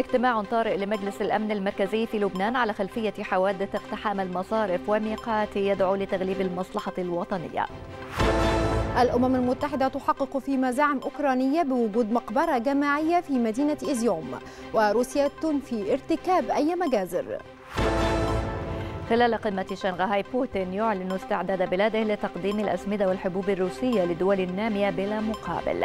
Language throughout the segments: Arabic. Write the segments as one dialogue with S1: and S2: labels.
S1: اجتماع طارئ لمجلس الأمن المركزي في لبنان على خلفية حوادث اقتحام المصارف وميقات يدعو لتغليب المصلحة الوطنية
S2: الأمم المتحدة تحقق في مزاعم أوكرانية بوجود مقبرة جماعية في مدينة إزيوم وروسيا تنفي ارتكاب أي مجازر خلال قمة شنغهاي بوتين يعلن استعداد
S1: بلاده لتقديم الأسمدة والحبوب الروسية للدول النامية بلا مقابل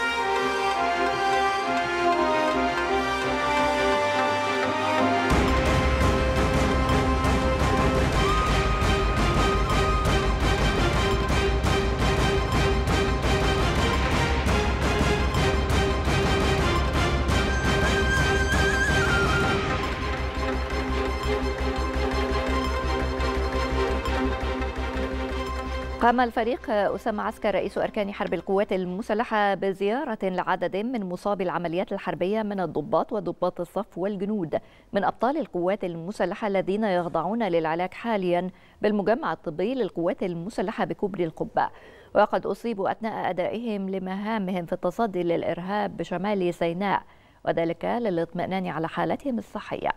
S1: قام الفريق أسامة عسكر رئيس أركان حرب القوات المسلحة بزيارة لعدد من مصابي العمليات الحربية من الضباط وضباط الصف والجنود من أبطال القوات المسلحة الذين يخضعون للعلاج حاليا بالمجمع الطبي للقوات المسلحة بكوبري القبة وقد أصيبوا أثناء أدائهم لمهامهم في التصدي للإرهاب بشمال سيناء وذلك للاطمئنان على حالتهم الصحية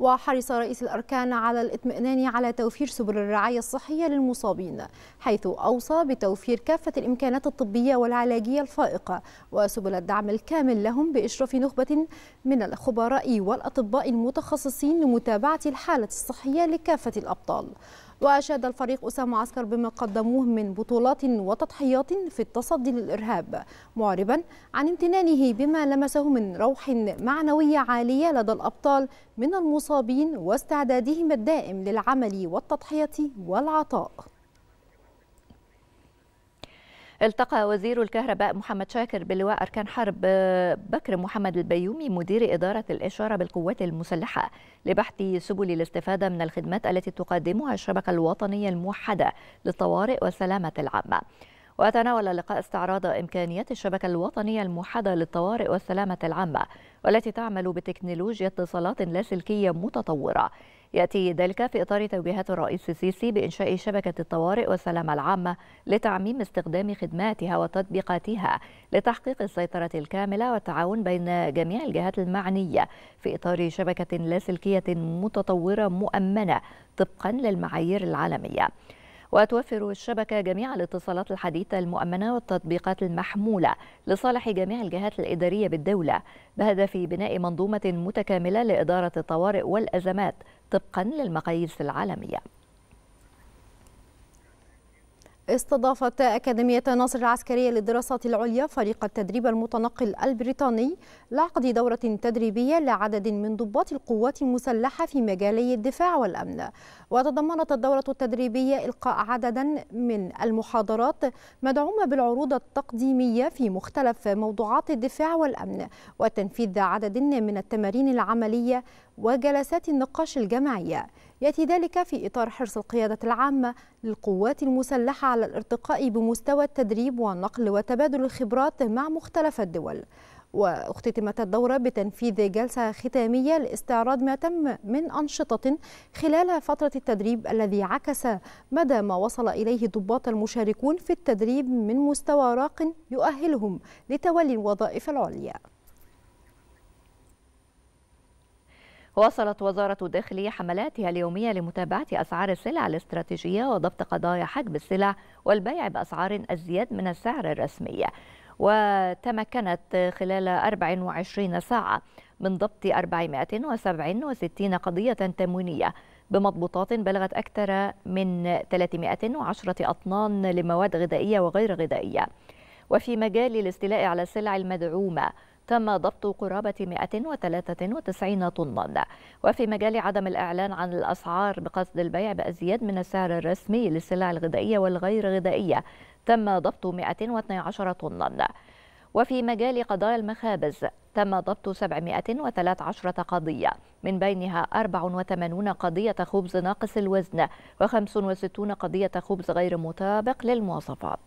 S2: وحرص رئيس الأركان على الاطمئنان على توفير سبل الرعاية الصحية للمصابين حيث أوصى بتوفير كافة الإمكانات الطبية والعلاجية الفائقة وسبل الدعم الكامل لهم بإشراف نخبة من الخبراء والأطباء المتخصصين لمتابعة الحالة الصحية لكافة الأبطال وأشاد الفريق أسامة عسكر بما قدموه من بطولات وتضحيات في التصدي للإرهاب معربا عن امتنانه بما لمسه من روح معنوية عالية لدى الأبطال من المصابين واستعدادهم الدائم للعمل والتضحية والعطاء
S1: التقى وزير الكهرباء محمد شاكر بلواء أركان حرب بكر محمد البيومي مدير إدارة الإشارة بالقوات المسلحة لبحث سبل الاستفادة من الخدمات التي تقدمها الشبكة الوطنية الموحدة للطوارئ والسلامة العامة وتناول اللقاء استعراض إمكانيات الشبكة الوطنية الموحدة للطوارئ والسلامة العامة والتي تعمل بتكنولوجيا اتصالات لاسلكية متطورة يأتي ذلك في إطار توجيهات الرئيس السيسي بإنشاء شبكة الطوارئ والسلامة العامة لتعميم استخدام خدماتها وتطبيقاتها لتحقيق السيطرة الكاملة والتعاون بين جميع الجهات المعنية في إطار شبكة لاسلكية متطورة مؤمنة طبقا للمعايير العالمية. وتوفر الشبكة جميع الاتصالات الحديثة المؤمنة والتطبيقات المحمولة لصالح جميع الجهات الإدارية بالدولة بهدف بناء منظومة متكاملة لإدارة الطوارئ والأزمات طبقا للمقاييس العالمية
S2: استضافت أكاديمية ناصر العسكرية للدراسات العليا فريق التدريب المتنقل البريطاني لعقد دورة تدريبية لعدد من ضباط القوات المسلحة في مجالي الدفاع والأمن وتضمنت الدورة التدريبية إلقاء عددا من المحاضرات مدعومة بالعروض التقديمية في مختلف موضوعات الدفاع والأمن وتنفيذ عدد من التمارين العملية وجلسات النقاش الجماعية يأتي ذلك في إطار حرص القيادة العامة للقوات المسلحة على الارتقاء بمستوى التدريب والنقل وتبادل الخبرات مع مختلف الدول واختتمت الدورة بتنفيذ جلسة ختامية لاستعراض ما تم من أنشطة خلال فترة التدريب الذي عكس مدى ما وصل إليه الضباط المشاركون في التدريب من مستوى راق يؤهلهم لتولي الوظائف العليا
S1: واصلت وزارة الداخلية حملاتها اليومية لمتابعة أسعار السلع الاستراتيجية وضبط قضايا حجب السلع والبيع بأسعار أزيد من السعر الرسمي وتمكنت خلال 24 ساعة من ضبط 467 قضية تموينية بمضبوطات بلغت أكثر من 310 أطنان لمواد غذائية وغير غذائية وفي مجال الاستيلاء على السلع المدعومة تم ضبط قرابة 193 طنا وفي مجال عدم الإعلان عن الأسعار بقصد البيع بأزياد من السعر الرسمي للسلع الغذائية والغير غذائية تم ضبط 112 طنا وفي مجال قضايا المخابز تم ضبط 713 قضية من بينها 84 قضية خبز ناقص الوزن و65 قضية خبز غير مطابق للمواصفات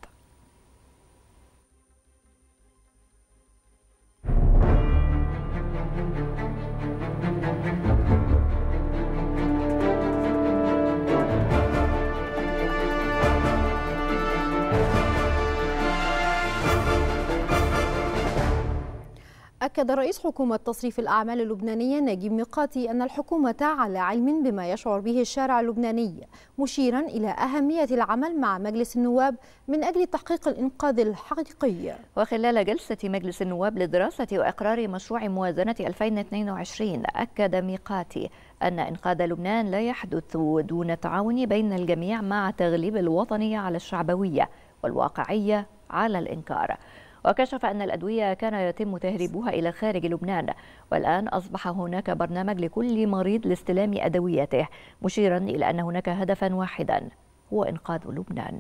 S2: أكد رئيس حكومة تصريف الأعمال اللبنانية نجيب ميقاتي أن الحكومة على علم بما يشعر به الشارع اللبناني مشيرا إلى أهمية العمل مع مجلس النواب من أجل تحقيق الإنقاذ الحقيقي
S1: وخلال جلسة مجلس النواب لدراسة وإقرار مشروع موازنة 2022 أكد ميقاتي أن إنقاذ لبنان لا يحدث دون تعاون بين الجميع مع تغليب الوطنية على الشعبوية والواقعية على الإنكار وكشف أن الأدوية كان يتم تهريبها إلى خارج لبنان والآن أصبح هناك برنامج لكل مريض لاستلام أدويته مشيرا إلى أن هناك هدفا واحدا هو إنقاذ لبنان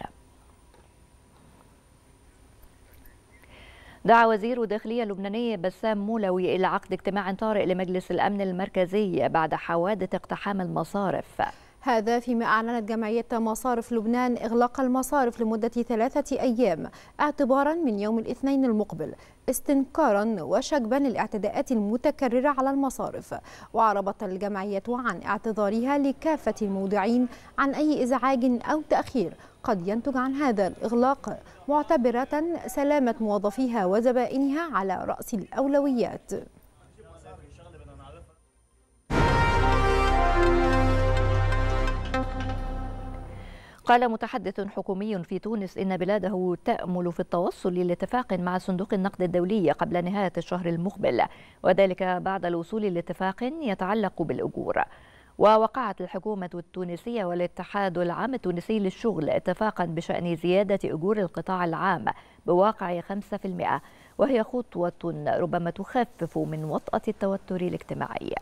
S1: دعا وزير الداخلية اللبناني بسام مولوي إلى عقد اجتماع طارئ لمجلس الأمن المركزي بعد حوادث اقتحام المصارف
S2: هذا فيما أعلنت جمعية مصارف لبنان إغلاق المصارف لمدة ثلاثة أيام اعتبارا من يوم الاثنين المقبل استنكارا وشجبا للاعتداءات المتكررة على المصارف وعربت الجمعية عن اعتذارها لكافة المودعين عن أي إزعاج أو تأخير قد ينتج عن هذا الإغلاق معتبرة سلامة موظفيها وزبائنها على رأس الأولويات
S1: قال متحدث حكومي في تونس إن بلاده تأمل في التوصل لاتفاق مع صندوق النقد الدولي قبل نهاية الشهر المقبل وذلك بعد الوصول لاتفاق يتعلق بالأجور ووقعت الحكومة التونسية والاتحاد العام التونسي للشغل اتفاقا بشأن زيادة أجور القطاع العام بواقع 5% وهي خطوة ربما تخفف من وطأة التوتر الاجتماعي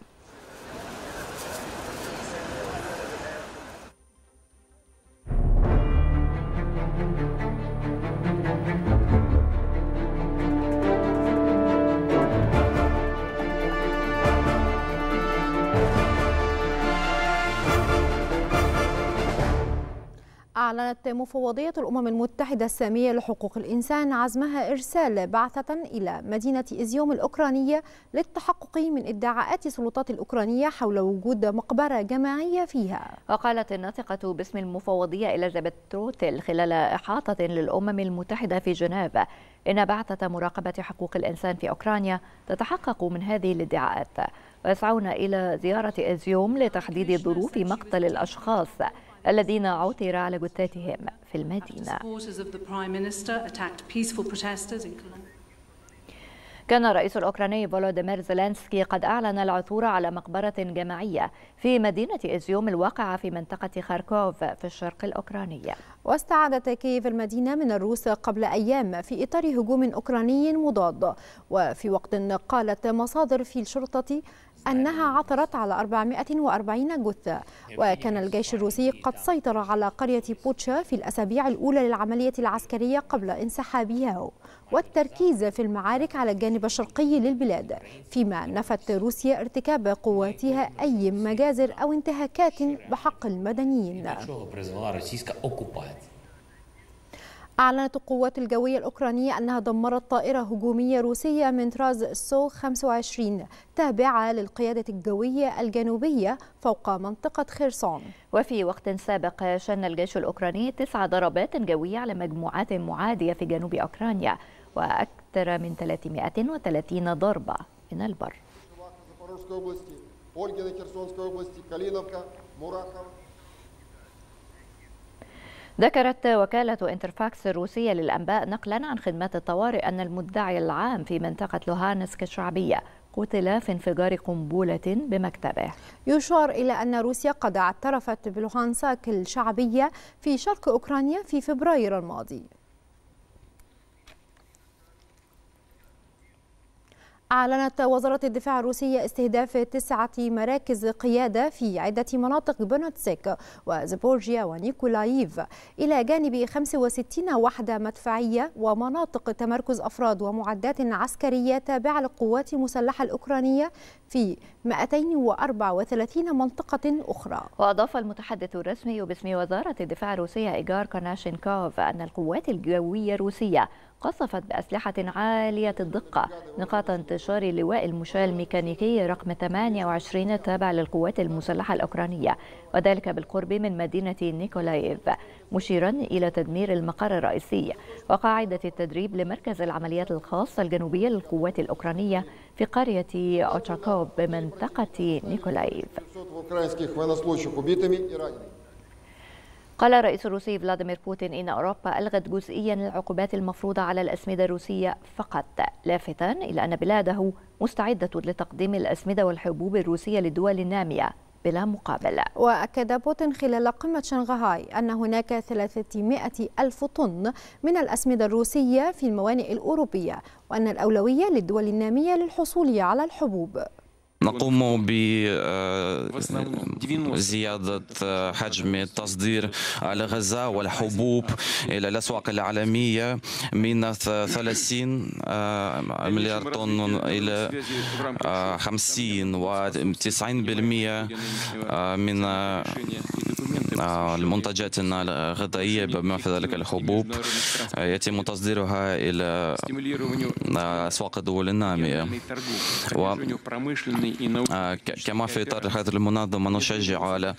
S2: أعلنت مفوضية الأمم المتحدة السامية لحقوق الإنسان عزمها إرسال بعثة إلى مدينة إزيوم الأوكرانية للتحقق من ادعاءات السلطات الأوكرانية حول وجود مقبرة جماعية فيها
S1: وقالت الناطقة باسم المفوضية إليزابيث تروتل خلال إحاطة للأمم المتحدة في جنيف إن بعثة مراقبة حقوق الإنسان في أوكرانيا تتحقق من هذه الادعاءات ويسعون إلى زيارة إزيوم لتحديد ظروف مقتل الأشخاص الذين عثر على جثتهم في المدينة كان الرئيس الأوكراني فولوديمير زيلينسكي قد أعلن العثور على مقبرة جماعية في مدينة إزيوم الواقعة في منطقة خاركوف في الشرق الأوكراني
S2: واستعادت كييف المدينة من الروس قبل أيام في إطار هجوم أوكراني مضاد وفي وقت قالت مصادر في الشرطة أنها عثرت على 440 جثة وكان الجيش الروسي قد سيطر على قرية بوتشا في الأسابيع الأولى للعملية العسكرية قبل انسحابها والتركيز في المعارك على الجانب الشرقي للبلاد فيما نفت روسيا ارتكاب قواتها أي مجازر أو انتهاكات بحق المدنيين أعلنت القوات الجوية الأوكرانية أنها دمرت طائرة هجومية روسية من طراز سو 25 تابعة للقيادة الجوية الجنوبية فوق منطقة خرسون وفي وقت سابق شن الجيش الأوكراني تسع ضربات جوية على مجموعات
S1: معادية في جنوب أوكرانيا وأكثر من 330 ضربة من البر. ذكرت وكالة انترفاكس الروسية للأنباء نقلا عن خدمات الطوارئ أن المدعي العام في منطقة لوهانسك الشعبية قتل في انفجار قنبلة بمكتبه
S2: يشار إلى أن روسيا قد اعترفت بلوهانسك الشعبية في شرق أوكرانيا في فبراير الماضي أعلنت وزارة الدفاع الروسية استهداف تسعة مراكز قيادة في عدة مناطق بنوتسك وزبورجيا ونيكولايف إلى جانب 65 وحدة مدفعية ومناطق تمركز أفراد ومعدات عسكرية تابعة للقوات المسلحة الأوكرانية في 234 منطقة أخرى
S1: وأضاف المتحدث الرسمي باسم وزارة الدفاع الروسية إيجار كوناشينكوف أن القوات الجوية الروسية قصفت بأسلحة عالية الدقة نقاط انتشار لواء المشاة الميكانيكي رقم 28 التابع للقوات المسلحة الأوكرانية وذلك بالقرب من مدينة نيكولايف مشيرا إلى تدمير المقر الرئيسي وقاعدة التدريب لمركز العمليات الخاصة الجنوبية للقوات الأوكرانية في قرية أوتشاكوب بمنطقة نيكولايف. قال الرئيس الروسي فلاديمير بوتين إن أوروبا ألغت جزئيا العقوبات المفروضة على الأسمدة الروسية فقط لافتا إلى أن بلاده مستعدة لتقديم الأسمدة والحبوب الروسية للدول النامية بلا مقابل
S2: وأكد بوتين خلال قمة شنغهاي أن هناك 300 ألف طن من الأسمدة الروسية في الموانئ الأوروبية وأن الأولوية للدول النامية للحصول على الحبوب
S3: نقوم بزيادة حجم التصدير على غزة والحبوب إلى الأسواق العالمية من 30 مليار طن إلى 50 و 90% من المنتجات آه، الغذائية بما في ذلك الحبوب آه، يتم تصديرها إلى آه، أسواق الدول النامية كما في إطار هذه المنظمة نشجع على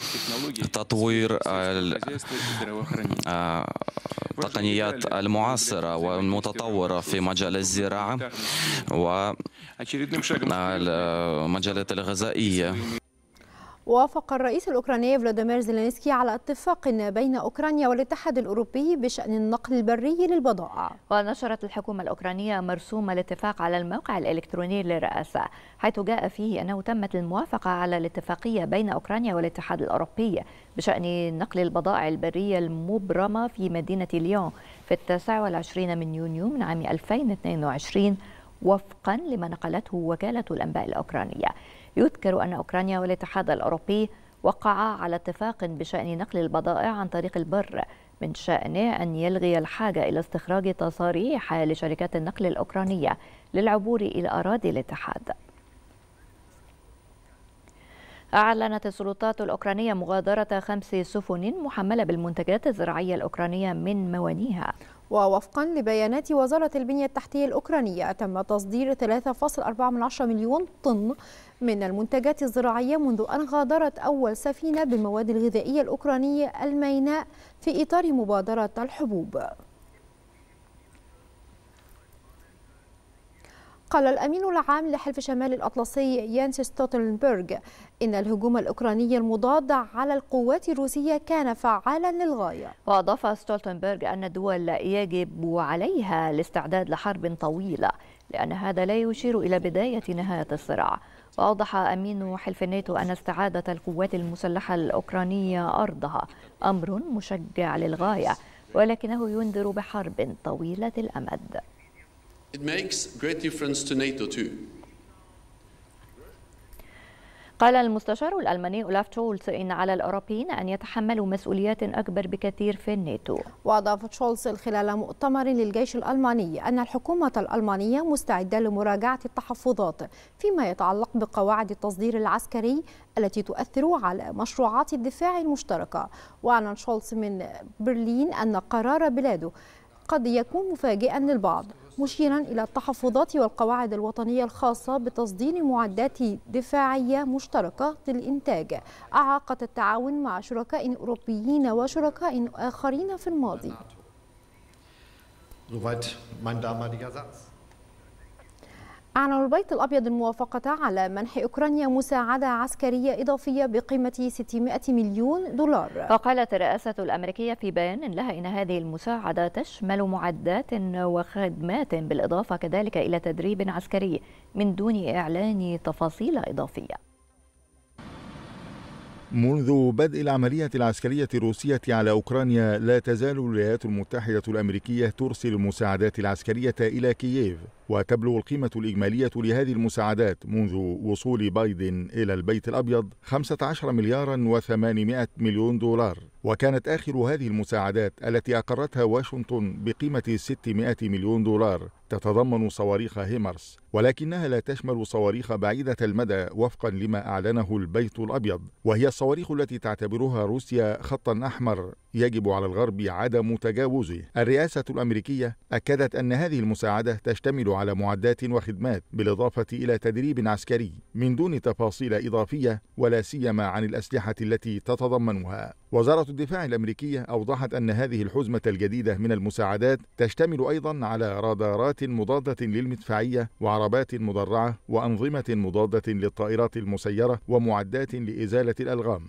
S3: تطوير التقنيات المعاصرة والمتطورة في مجال الزراعة ومجالات الغذائية
S2: وافق الرئيس الأوكراني فلاديمير زيلينسكي على اتفاق بين أوكرانيا والاتحاد الأوروبي بشأن النقل البري للبضائع
S1: ونشرت الحكومة الأوكرانية مرسوم الاتفاق على الموقع الإلكتروني للرئاسة حيث جاء فيه أنه تمت الموافقة على الاتفاقية بين أوكرانيا والاتحاد الأوروبي بشأن نقل البضائع البرية المبرمة في مدينة ليون في 29 من يونيو من عام 2022 وفقا لما نقلته وكالة الأنباء الأوكرانية يذكر أن أوكرانيا والاتحاد الأوروبي وقعا على اتفاق بشأن نقل البضائع عن طريق البر من شأنه أن يلغي الحاجة إلى استخراج تصاريح لشركات النقل الأوكرانية للعبور إلى أراضي الاتحاد أعلنت السلطات الأوكرانية مغادرة خمس سفن محملة بالمنتجات الزراعية الأوكرانية من موانيها
S2: ووفقا لبيانات وزارة البنية التحتية الأوكرانية تم تصدير 3.4 مليون طن من المنتجات الزراعية منذ أن غادرت أول سفينة بالمواد الغذائية الأوكرانية الميناء في إطار مبادرة الحبوب قال الأمين العام لحلف شمال الأطلسي يانس ستوتنبرغ إن الهجوم الأوكراني المضاد على القوات الروسية كان فعالا للغاية
S1: وأضاف ستولتنبرغ أن الدول يجب عليها الاستعداد لحرب طويلة لأن هذا لا يشير إلى بداية نهاية الصراع وأوضح أمين حلف الناتو أن استعادة القوات المسلحة الأوكرانية أرضها أمر مشجع للغاية ولكنه ينذر بحرب طويلة الأمد
S4: It makes great difference to NATO too.
S1: قال المستشار الألماني أولاف شولز إن على الأوروبيين أن يتحملوا مسؤوليات أكبر بكثير في الناتو
S2: وأضاف شولز خلال مؤتمر للجيش الألماني أن الحكومة الألمانية مستعدة لمراجعة التحفظات فيما يتعلق بقواعد التصدير العسكري التي تؤثر على مشروعات الدفاع المشتركة وأعلن شولز من برلين أن قرار بلاده قد يكون مفاجئا للبعض مشيرا إلى التحفظات والقواعد الوطنية الخاصة بتصدير معدات دفاعية مشتركة للإنتاج أعاقت التعاون مع شركاء أوروبيين وشركاء آخرين في الماضي.
S4: Soweit mein damaliger Satz.
S2: أعلن البيت الأبيض الموافقة على منح أوكرانيا مساعدة عسكرية إضافية بقيمة 600 مليون دولار
S1: وقالت الرئاسة الأمريكية في بيان لها إن هذه المساعدة تشمل معدات وخدمات بالإضافة كذلك إلى تدريب عسكري من دون إعلان تفاصيل إضافية
S4: منذ بدء العملية العسكرية الروسية على أوكرانيا لا تزال الولايات المتحدة الأمريكية ترسل المساعدات العسكرية إلى كييف وتبلغ القيمة الإجمالية لهذه المساعدات منذ وصول بايدن إلى البيت الأبيض 15 مليارا و800 مليون دولار وكانت آخر هذه المساعدات التي أقرتها واشنطن بقيمة 600 مليون دولار تتضمن صواريخ هيمرس ولكنها لا تشمل صواريخ بعيدة المدى وفقا لما أعلنه البيت الأبيض وهي الصواريخ التي تعتبرها روسيا خطا أحمر يجب على الغرب عدم تجاوزه. الرئاسة الأمريكية أكدت أن هذه المساعدة تشتمل على معدات وخدمات بالإضافة إلى تدريب عسكري من دون تفاصيل إضافية ولا سيما عن الأسلحة التي تتضمنها. وزارة الدفاع الأمريكية أوضحت أن هذه الحزمة الجديدة من المساعدات تشتمل أيضا على رادارات مضادة للمدفعية وعربات مدرعة وأنظمة مضادة للطائرات المسيرة ومعدات لإزالة الألغام.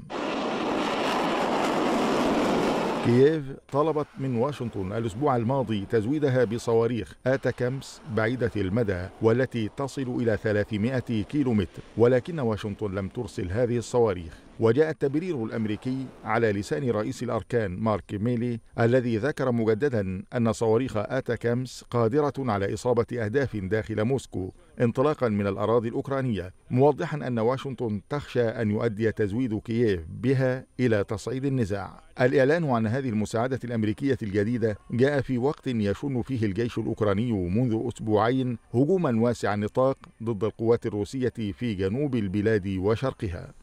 S4: كييف طلبت من واشنطن الأسبوع الماضي تزويدها بصواريخ كامس بعيدة المدى والتي تصل إلى 300 كيلومتر ولكن واشنطن لم ترسل هذه الصواريخ وجاء التبرير الأمريكي على لسان رئيس الأركان مارك ميلي الذي ذكر مجددا أن صواريخ آتاكامس قادرة على إصابة أهداف داخل موسكو انطلاقا من الأراضي الأوكرانية موضحا أن واشنطن تخشى أن يؤدي تزويد كييف بها إلى تصعيد النزاع الإعلان عن هذه المساعدة الأمريكية الجديدة جاء في وقت يشن فيه الجيش الأوكراني منذ أسبوعين هجوما واسع النطاق ضد القوات الروسية في جنوب البلاد وشرقها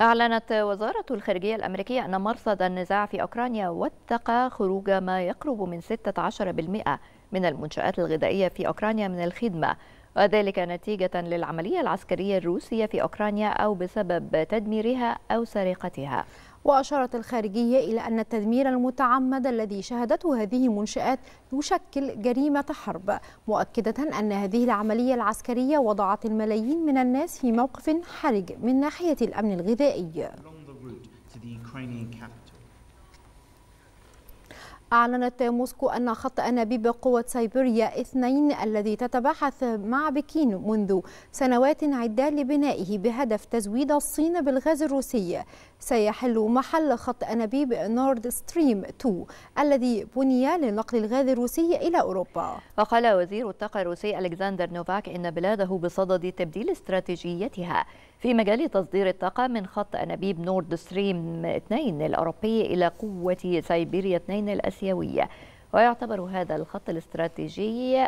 S1: أعلنت وزارة الخارجية الأمريكية أن مرصد النزاع في أوكرانيا وثق خروج ما يقرب من 16% من المنشآت الغذائية في أوكرانيا من الخدمة وذلك نتيجة للعملية العسكرية الروسية في أوكرانيا أو بسبب تدميرها أو
S2: سرقتها وأشارت الخارجية إلى أن التدمير المتعمد الذي شهدته هذه المنشآت يشكل جريمة حرب مؤكدة أن هذه العملية العسكرية وضعت الملايين من الناس في موقف حرج من ناحية الأمن الغذائي أعلنت موسكو أن خط أنابيب قوة سيبيريا اثنين الذي تتباحث مع بكين منذ سنوات عدة لبنائه بهدف تزويد الصين بالغاز الروسي سيحل محل خط أنابيب نورد ستريم 2 الذي بني لنقل الغاز الروسي إلى أوروبا
S1: وقال وزير الطاقة الروسي ألكسندر نوفاك إن بلاده بصدد تبديل استراتيجيتها في مجال تصدير الطاقة من خط أنابيب نورد ستريم 2 الأوروبي إلى قوة سيبيريا 2 الأسيوية ويعتبر هذا الخط الاستراتيجي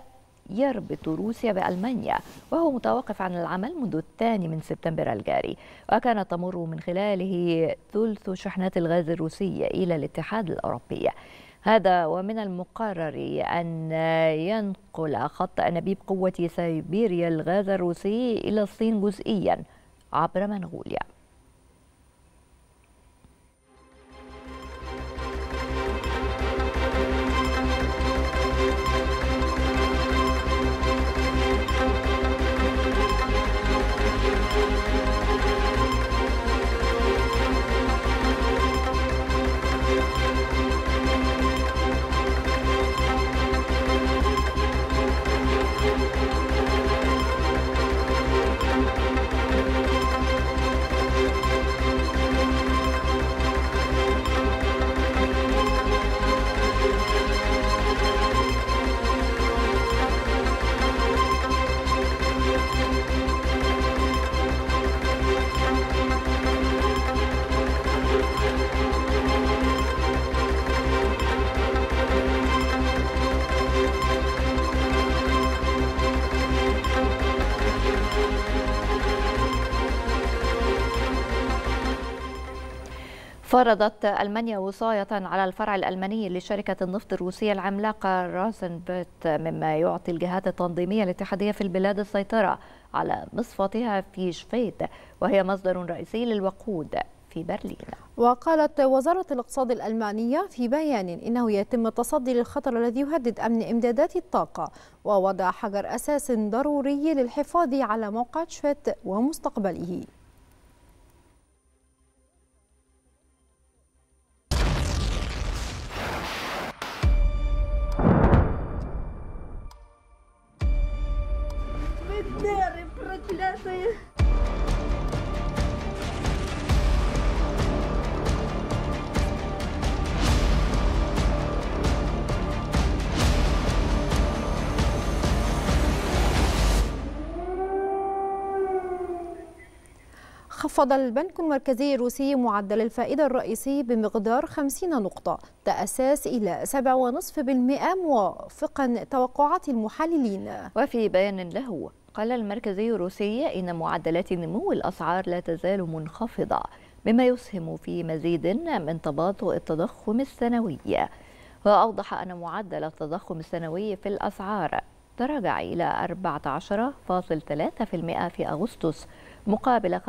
S1: يربط روسيا بألمانيا وهو متوقف عن العمل منذ الثاني من سبتمبر الجاري وكانت تمر من خلاله ثلث شحنات الغاز الروسية إلى الاتحاد الأوروبي هذا ومن المقرر أن ينقل خط أنابيب قوة سيبيريا الغاز الروسي إلى الصين جزئياً عبر منغوليا فرضت ألمانيا وصاية على الفرع الألماني لشركة النفط الروسية العملاقة رازنبت مما يعطي الجهات التنظيمية الاتحادية في البلاد السيطرة على مصفاتها في شفيد وهي مصدر رئيسي للوقود في
S2: برلين وقالت وزارة الاقتصاد الألمانية في بيان إنه يتم التصدي للخطر الذي يهدد أمن إمدادات الطاقة ووضع حجر أساس ضروري للحفاظ على موقع شفيت ومستقبله خفض البنك المركزي الروسي معدل الفائدة الرئيسي بمقدار 50 نقطة تأساس إلى 7.5% موافقا توقعات المحللين وفي بيان له قال
S1: المركزي الروسي إن معدلات نمو الأسعار لا تزال منخفضة مما يسهم في مزيد من تباطؤ التضخم السنوي وأوضح أن معدل التضخم السنوي في الأسعار تراجع إلى 14.3% في أغسطس مقابل 15.1%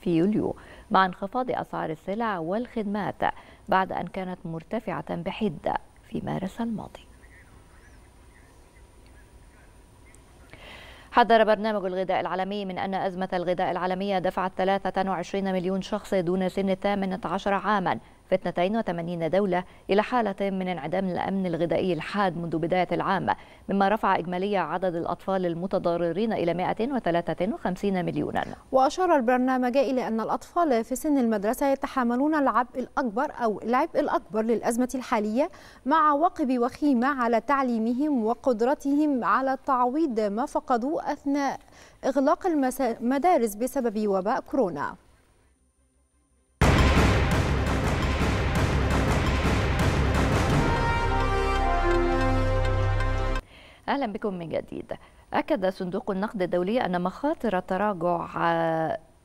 S1: في يوليو مع انخفاض أسعار السلع والخدمات بعد أن كانت مرتفعة بحدة في مارس الماضي حذر برنامج الغذاء العالمي من أن أزمة الغذاء العالمية دفعت 23 مليون شخص دون سن 18 عاماً في 82 دولة إلى حالة من انعدام الأمن الغذائي الحاد منذ بداية العام مما رفع إجمالي عدد الأطفال المتضررين إلى 153 مليونا
S2: وأشار البرنامج إلى أن الأطفال في سن المدرسة يتحملون العبء الأكبر أو العبء الأكبر للأزمة الحالية مع وقب وخيمة على تعليمهم وقدرتهم على تعويض ما فقدوه أثناء إغلاق المدارس بسبب وباء كورونا
S1: أهلا بكم من جديد أكد صندوق النقد الدولي أن مخاطر التراجع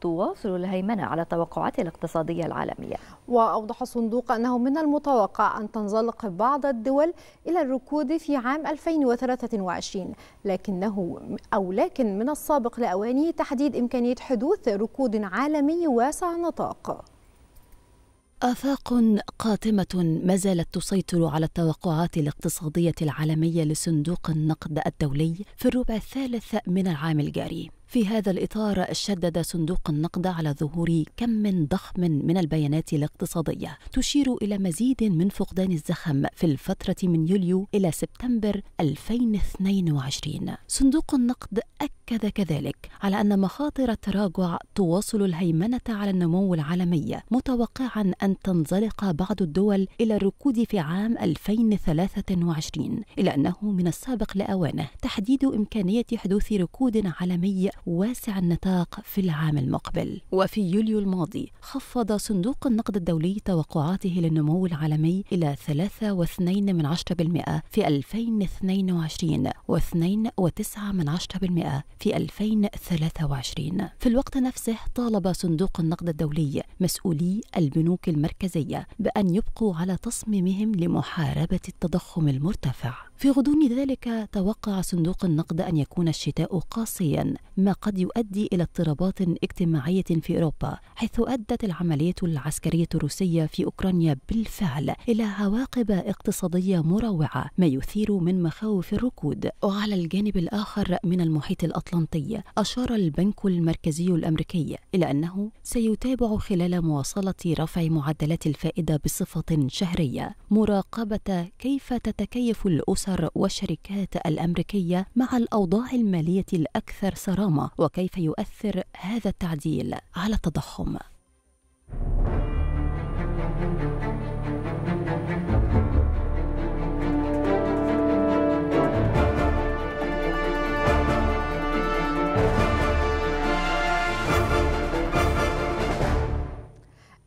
S1: تواصل الهيمنة على التوقعات الاقتصادية العالمية
S2: وأوضح الصندوق أنه من المتوقع أن تنزلق بعض الدول إلى الركود في عام 2023 لكنه أو لكن من السابق لأوانه تحديد إمكانية حدوث ركود عالمي واسع النطاق
S3: آفاق قاتمة ما زالت تسيطر على التوقعات الاقتصادية العالمية لصندوق النقد الدولي في الربع الثالث من العام الجاري. في هذا الإطار شدد صندوق النقد على ظهور كم ضخم من البيانات الاقتصادية تشير إلى مزيد من فقدان الزخم في الفترة من يوليو إلى سبتمبر 2022 صندوق النقد أكد أكد كذلك على أن مخاطر التراجع تواصل الهيمنة على النمو العالمي متوقعا أن تنزلق بعض الدول إلى الركود في عام 2023 إلا أنه من السابق لأوانه تحديد إمكانية حدوث ركود عالمي واسع النطاق في العام المقبل وفي يوليو الماضي خفض صندوق النقد الدولي توقعاته للنمو العالمي إلى 3.2% في 2022 و2.9% في 2023 في الوقت نفسه طالب صندوق النقد الدولي مسؤولي البنوك المركزية بأن يبقوا على تصميمهم لمحاربة التضخم المرتفع في غضون ذلك توقع صندوق النقد أن يكون الشتاء قاسيا ما قد يؤدي إلى اضطرابات اجتماعية في أوروبا حيث أدت العملية العسكرية الروسية في أوكرانيا بالفعل إلى عواقب اقتصادية مروعة ما يثير من مخاوف الركود وعلى الجانب الآخر من المحيط الأطلنطي أشار البنك المركزي الأمريكي إلى أنه سيتابع خلال مواصلة رفع معدلات الفائدة بصفة شهرية مراقبة كيف تتكيف الأسر الأكثر والشركات الأمريكية مع الأوضاع المالية الأكثر صرامة وكيف يؤثر هذا التعديل على التضخم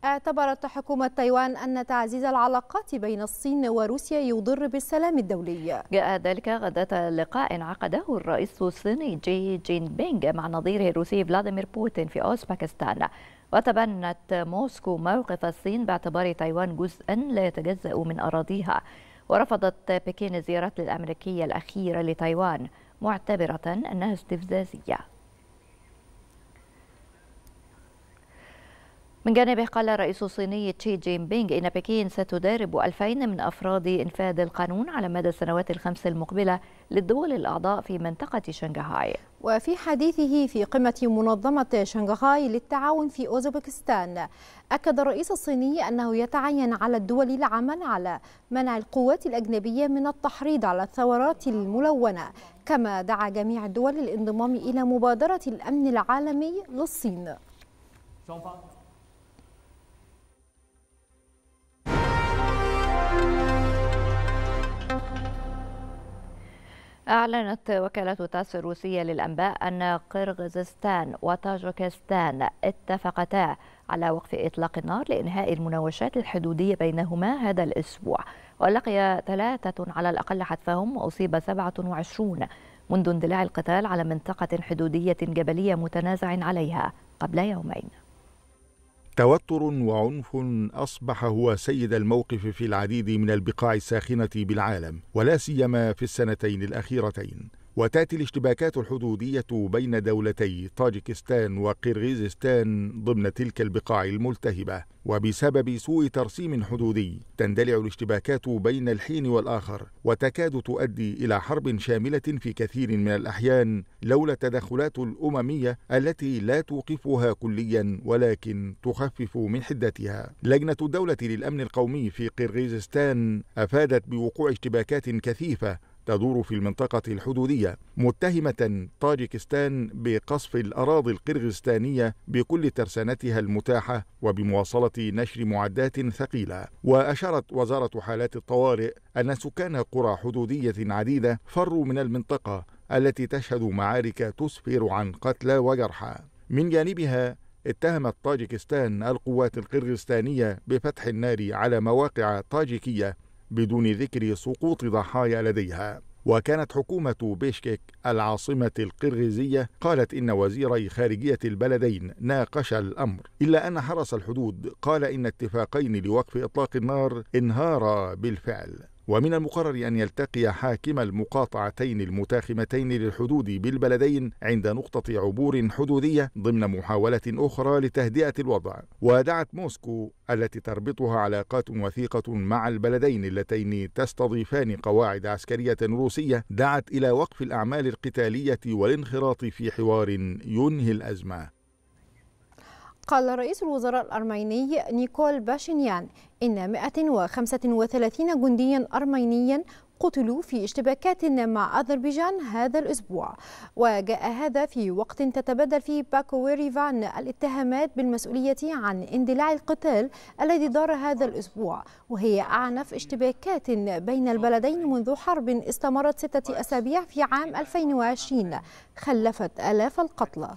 S2: اعتبرت حكومة تايوان أن تعزيز العلاقات بين الصين وروسيا يضر بالسلام الدولي
S1: جاء ذلك غداة لقاء عقده الرئيس الصيني جي جين بينغ مع نظيره الروسي فلاديمير بوتين في أوزبكستان وتبنت موسكو موقف الصين باعتبار تايوان جزءا لا يتجزأ من أراضيها ورفضت بكين الزيارات الأمريكية الأخيرة لتايوان معتبرة أنها استفزازية من جانبه قال الرئيس الصيني تشي جين بينغ إن بكين ستدارب 2000 من أفراد إنفاذ القانون على مدى السنوات الخمس المقبلة للدول الأعضاء في منطقة شنغهاي
S2: وفي حديثه في قمة منظمة شنغهاي للتعاون في أوزبكستان أكد الرئيس الصيني أنه يتعين على الدول العمل على منع القوات الأجنبية من التحريض على الثورات الملونة كما دعا جميع الدول للانضمام إلى مبادرة الأمن العالمي للصين
S1: أعلنت وكالة تاس الروسية للأنباء أن قرغزستان وطاجكستان اتفقتا على وقف إطلاق النار لإنهاء المناوشات الحدودية بينهما هذا الأسبوع ولقي ثلاثة على الأقل حتفهم وأصيب 27 منذ اندلاع القتال على منطقة حدودية جبلية متنازع عليها قبل يومين
S4: توتر وعنف اصبح هو سيد الموقف في العديد من البقاع الساخنه بالعالم ولا سيما في السنتين الاخيرتين وتأتي الاشتباكات الحدودية بين دولتي طاجكستان وقرغيزستان ضمن تلك البقاع الملتهبة وبسبب سوء ترسيم حدودي تندلع الاشتباكات بين الحين والآخر وتكاد تؤدي إلى حرب شاملة في كثير من الأحيان لولا التدخلات الأممية التي لا توقفها كليا ولكن تخفف من حدتها لجنة الدولة للأمن القومي في قرغيزستان أفادت بوقوع اشتباكات كثيفة تدور في المنطقة الحدودية متهمة طاجكستان بقصف الأراضي القرغستانية بكل ترسانتها المتاحة وبمواصلة نشر معدات ثقيلة وأشارت وزارة حالات الطوارئ أن سكان قرى حدودية عديدة فروا من المنطقة التي تشهد معارك تسفر عن قتلى وجرحى من جانبها اتهمت طاجكستان القوات القرغستانية بفتح النار على مواقع طاجيكية بدون ذكر سقوط ضحايا لديها وكانت حكومة بيشكيك العاصمة القرغيزية قالت إن وزيري خارجية البلدين ناقش الأمر إلا أن حرس الحدود قال إن اتفاقين لوقف إطلاق النار انهارا بالفعل ومن المقرر أن يلتقي حاكم المقاطعتين المتاخمتين للحدود بالبلدين عند نقطة عبور حدودية ضمن محاولة أخرى لتهدئة الوضع ودعت موسكو التي تربطها علاقات وثيقة مع البلدين اللتين تستضيفان قواعد عسكرية روسية دعت إلى وقف الأعمال القتالية والانخراط في حوار ينهي الأزمة
S2: قال رئيس الوزراء الأرميني نيكول باشينيان إن 135 جنديا أرمينيا قتلوا في اشتباكات مع أذربيجان هذا الأسبوع وجاء هذا في وقت تتبادل فيه باكو ريفان الاتهامات بالمسؤولية عن اندلاع القتال الذي دار هذا الأسبوع وهي أعنف اشتباكات بين البلدين منذ حرب استمرت ستة أسابيع في عام 2020 خلفت آلاف القتلى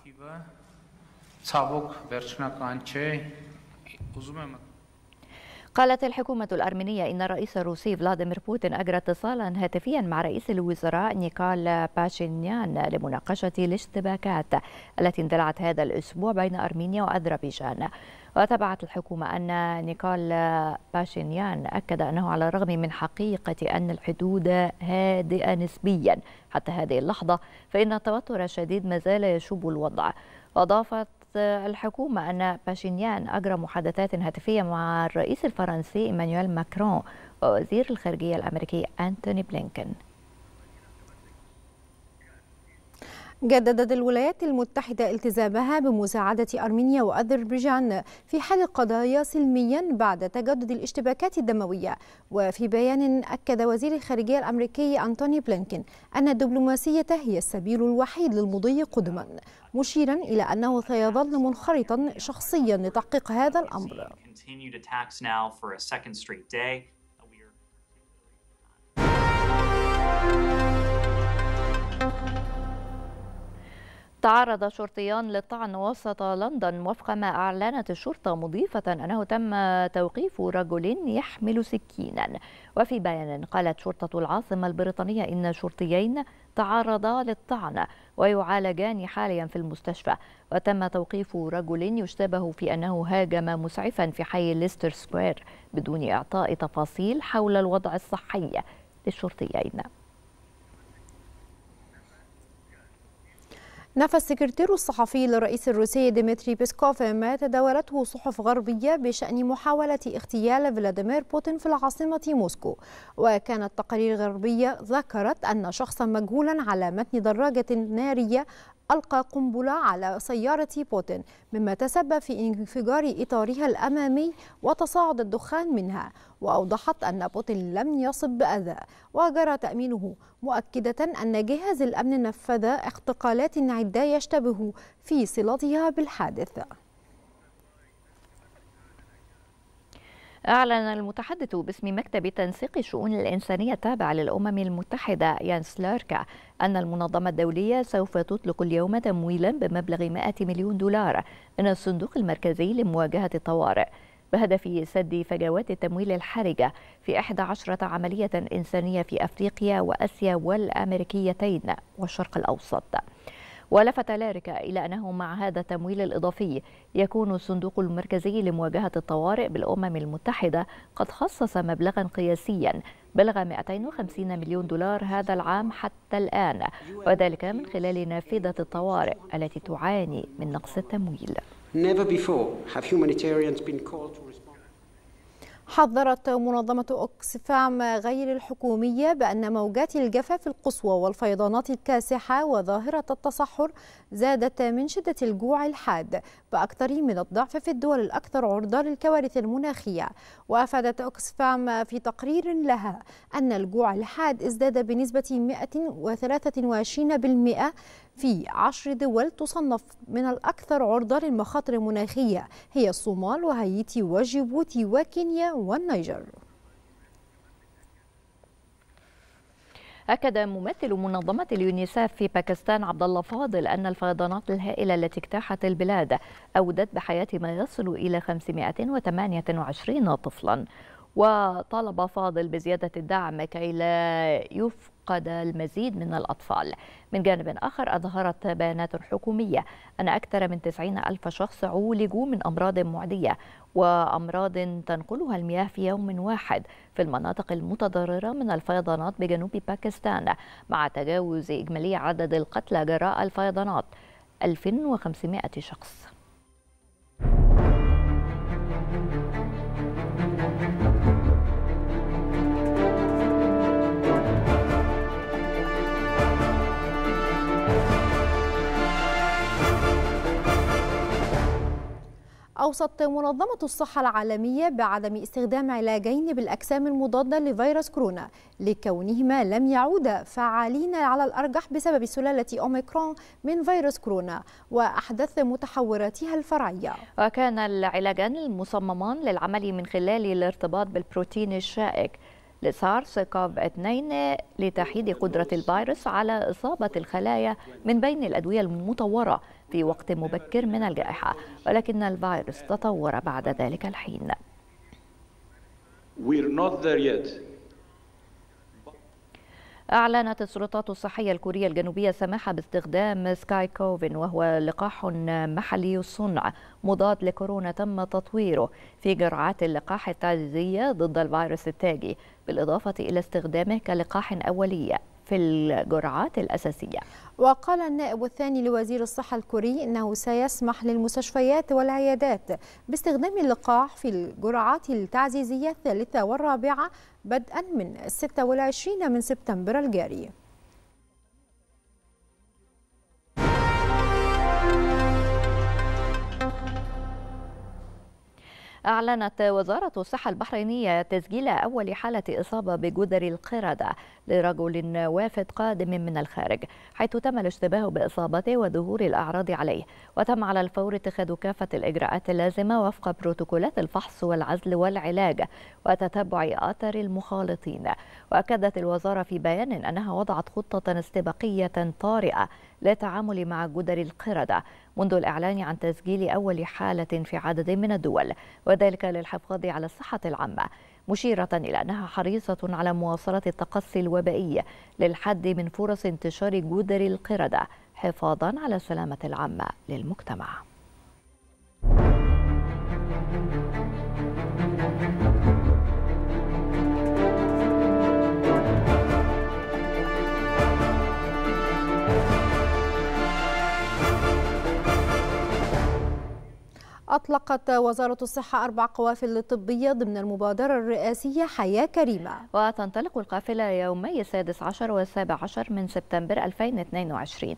S5: ցավոք վերջնական չէ ուզում
S1: قالت الحكومة الأرمينية إن الرئيس الروسي فلاديمير بوتين أجرى اتصالا هاتفيا مع رئيس الوزراء نيكال باشينيان لمناقشة الاشتباكات التي اندلعت هذا الأسبوع بين أرمينيا وأذربيجان وتابعت الحكومة أن نيكال باشينيان أكد أنه على الرغم من حقيقة أن الحدود هادئة نسبيا حتى هذه اللحظة فإن التوتر الشديد ما زال يشوب الوضع وأضافت الحكومة أن باشينيان أجرى محادثات هاتفية مع الرئيس الفرنسي إيمانويل ماكرون ووزير الخارجية الأمريكي أنتوني بلينكن
S2: جددت الولايات المتحدة التزامها بمساعدة أرمينيا وأذربيجان في حل قضايا سلميا بعد تجدد الاشتباكات الدموية وفي بيان أكد وزير الخارجية الأمريكي أنتوني بلينكين أن الدبلوماسية هي السبيل الوحيد للمضي قدما مشيرا إلى أنه سيظل منخرطا شخصيا لتحقيق هذا الأمر
S1: تعرض شرطيان للطعن وسط لندن وفق ما أعلنت الشرطة مضيفة أنه تم توقيف رجل يحمل سكينا وفي بيان قالت شرطة العاصمة البريطانية إن شرطيين تعرضا للطعن ويعالجان حاليا في المستشفى وتم توقيف رجل يشتبه في أنه هاجم مسعفا في حي ليستر سكوير بدون إعطاء تفاصيل حول الوضع الصحي للشرطيين
S2: نفى السكرتير الصحفي للرئيس الروسي ديمتري بيسكوف ما تداولته صحف غربية بشأن محاولة اغتيال فلاديمير بوتين في العاصمة موسكو وكانت تقارير غربية ذكرت أن شخصا مجهولا على متن دراجة نارية ألقى قنبلة على سيارة بوتين مما تسبب في انفجار إطارها الأمامي وتصاعد الدخان منها وأوضحت أن بوتين لم يصب أذى وجرى تأمينه مؤكدة أن جهاز الأمن نفذ اعتقالات عدة يشتبه في صلتها بالحادث أعلن المتحدث
S1: باسم مكتب تنسيق الشؤون الإنسانية التابع للأمم المتحدة يانس لاركا أن المنظمة الدولية سوف تطلق اليوم تمويلا بمبلغ 100 مليون دولار من الصندوق المركزي لمواجهة الطوارئ بهدف سد فجوات التمويل الحرجة في 11 عملية إنسانية في أفريقيا وأسيا والأمريكيتين والشرق الأوسط. ولفت لارك إلى أنه مع هذا التمويل الإضافي يكون الصندوق المركزي لمواجهة الطوارئ بالأمم المتحدة قد خصص مبلغا قياسيا بلغ 250 مليون دولار هذا العام حتى الآن وذلك من خلال نافذة الطوارئ التي تعاني من نقص التمويل
S2: حذرت منظمة أوكسفام غير الحكومية بأن موجات الجفاف القصوى والفيضانات الكاسحة وظاهرة التصحر زادت من شدة الجوع الحاد بأكثر من الضعف في الدول الأكثر عرضة للكوارث المناخية وأفادت أوكسفام في تقرير لها أن الجوع الحاد ازداد بنسبة 123% في عشر دول تصنف من الأكثر عرضة للمخاطر المناخية هي الصومال وهايتي وجيبوتي وكينيا والنيجر
S1: أكد ممثل منظمة اليونيسف في باكستان عبد الله فاضل أن الفيضانات الهائلة التي اجتاحت البلاد أودت بحياة ما يصل إلى 528 طفلا وطالب فاضل بزيادة الدعم كي لا يفقد فقد المزيد من الأطفال من جانب آخر أظهرت بيانات حكومية أن أكثر من 90 ألف شخص عولجوا من أمراض معدية وأمراض تنقلها المياه في يوم واحد في المناطق المتضررة من الفيضانات بجنوب باكستان مع تجاوز إجمالي عدد القتلى جراء الفيضانات 1500 شخص
S2: أوصت منظمة الصحة العالمية بعدم استخدام علاجين بالأجسام المضادة لفيروس كورونا لكونهما لم يعودا فعالين على الأرجح بسبب سلالة أوميكرون من فيروس كورونا وأحدث متحوراتها الفرعية وكان
S1: العلاجان المصممان للعمل من خلال الارتباط بالبروتين الشائك لسارس كوف 2 لتحييد قدرة الفيروس على إصابة الخلايا من بين الأدوية المطورة في وقت مبكر من الجائحة ولكن الفيروس تطور بعد ذلك الحين
S4: We're not there yet.
S1: أعلنت السلطات الصحية الكورية الجنوبية السماح باستخدام سكاي كوفين وهو لقاح محلي الصنع مضاد لكورونا تم تطويره في جرعات اللقاح التعزيزية ضد الفيروس التاجي بالإضافة إلى استخدامه كلقاح أولي في الجرعات الأساسية
S2: وقال النائب الثاني لوزير الصحة الكوري أنه سيسمح للمستشفيات والعيادات باستخدام اللقاح في الجرعات التعزيزية الثالثة والرابعة بدءا من 26 من سبتمبر الجاري
S1: أعلنت وزارة الصحة البحرينية تسجيل أول حالة إصابة بجدر القردة لرجل وافد قادم من الخارج حيث تم الاشتباه بإصابته وظهور الأعراض عليه وتم على الفور اتخاذ كافة الإجراءات اللازمة وفق بروتوكولات الفحص والعزل والعلاج وتتبع أثر المخالطين وأكدت الوزارة في بيان أنها وضعت خطة استباقية طارئة للتعامل مع جدر القردة منذ الإعلان عن تسجيل أول حالة في عدد من الدول وذلك للحفاظ على الصحة العامة مشيرة إلى أنها حريصة على مواصلة التقصي الوبائي للحد من فرص انتشار جدر القردة حفاظا على السلامة العامة للمجتمع.
S2: أطلقت وزارة الصحة أربع قوافل طبية ضمن المبادرة الرئاسية حياة كريمة
S1: وتنطلق القافلة يومي السادس عشر والسابع عشر من سبتمبر 2022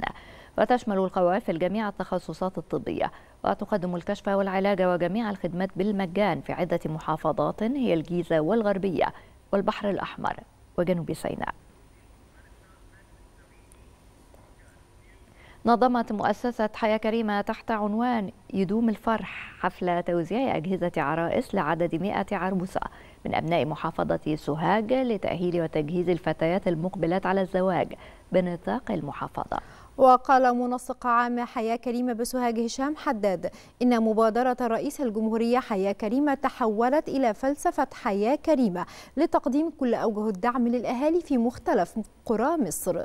S1: وتشمل القوافل جميع التخصصات الطبية وتقدم الكشف والعلاج وجميع الخدمات بالمجان في عدة محافظات هي الجيزة والغربية والبحر الأحمر وجنوب سيناء نظمت مؤسسة حياة كريمة تحت عنوان يدوم الفرح حفلة توزيع أجهزة عرائس لعدد 100 عروسة من أبناء محافظة سوهاج لتأهيل وتجهيز الفتيات المقبلات على الزواج بنطاق المحافظة
S2: وقال منسق عام حياة كريمة بسوهاج هشام حداد إن مبادرة رئيس الجمهورية حياة كريمة تحولت إلى فلسفة حياة كريمة لتقديم كل أوجه الدعم للأهالي في مختلف قرى مصر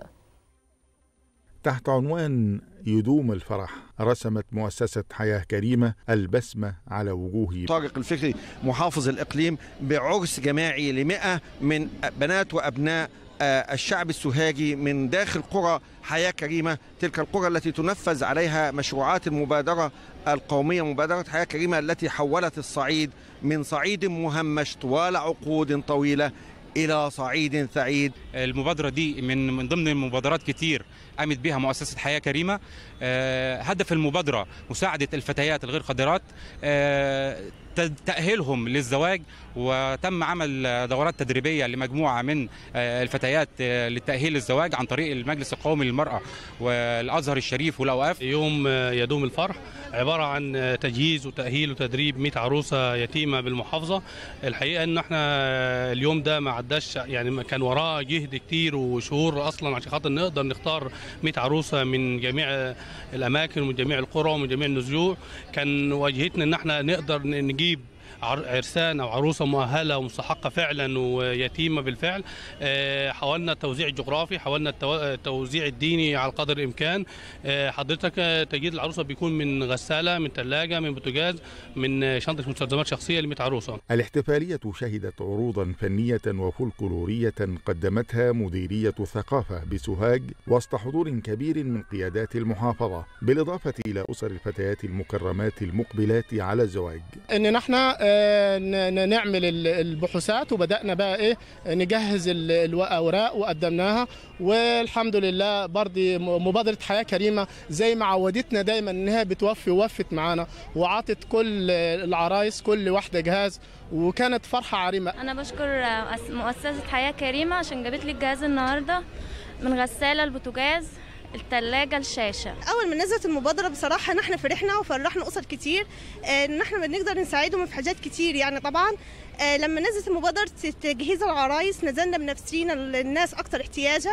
S4: تحت عنوان يدوم الفرح رسمت مؤسسة حياة كريمة البسمة على وجوه طارق الفكري محافظ الإقليم بعرس جماعي لمئة من بنات وأبناء آه، الشعب السوهاجي من داخل قرى حياة كريمة تلك القرى التي تنفذ عليها مشروعات المبادرة القومية مبادرة حياة كريمة التي حولت الصعيد من صعيد مهمش طوال عقود طويلة إلى
S3: صعيد سعيد المبادرة دي من, ضمن المبادرات كتير قامت بها مؤسسه حياه كريمه آه، هدف المبادره مساعده الفتيات الغير قادرات آه، تأهيلهم للزواج وتم عمل دورات تدريبية لمجموعة من آه، الفتيات للتأهيل للزواج عن طريق المجلس القومي للمرأة والأزهر الشريف والأوقاف يوم يدوم الفرح عبارة عن تجهيز وتأهيل وتدريب 100 عروسة يتيمة بالمحافظة الحقيقة أن احنا اليوم ده ما عداش يعني كان وراه جهد كتير وشهور أصلا عشان خاطر نقدر نختار 100 عروسه من جميع الاماكن ومن جميع القرى ومن جميع النزوع كان واجهتنا ان احنا نقدر نجيب عرسان او عروسه مؤهله ومستحقه فعلا ويتيمه بالفعل آه، حاولنا التوزيع الجغرافي حاولنا التوزيع الديني على قدر الامكان آه، حضرتك تجد العروسه بيكون من غساله من ثلاجه من بوتجاز من شنطه مستلزمات شخصيه ل عروسه
S4: الاحتفاليه شهدت عروضا فنيه وفلكلوريه قدمتها مديريه الثقافه بسوهاج وسط حضور كبير من قيادات المحافظه بالاضافه الى اسر الفتيات المكرمات المقبلات على الزواج ان نحن آه، نعمل البحوثات وبدانا بقى ايه نجهز الاوراق وقدمناها والحمد لله برضه مبادره حياه كريمه زي ما عودتنا دايما انها بتوفي ووفت معانا وعطت كل العرايس كل واحده جهاز وكانت فرحه عريمه
S3: انا بشكر مؤسسه حياه كريمه عشان جابت لي الجهاز النهارده من غساله البوتاجاز التلاجة الشاشه اول ما نزلت المبادره بصراحه نحن احنا فرحنا وفرحنا اسر كتير آه، ان احنا بنقدر نساعدهم في حاجات كتير يعني طبعا آه، لما نزلت مبادرة تجهيز العرايس نزلنا
S2: بنفسينا للناس أكثر احتياجا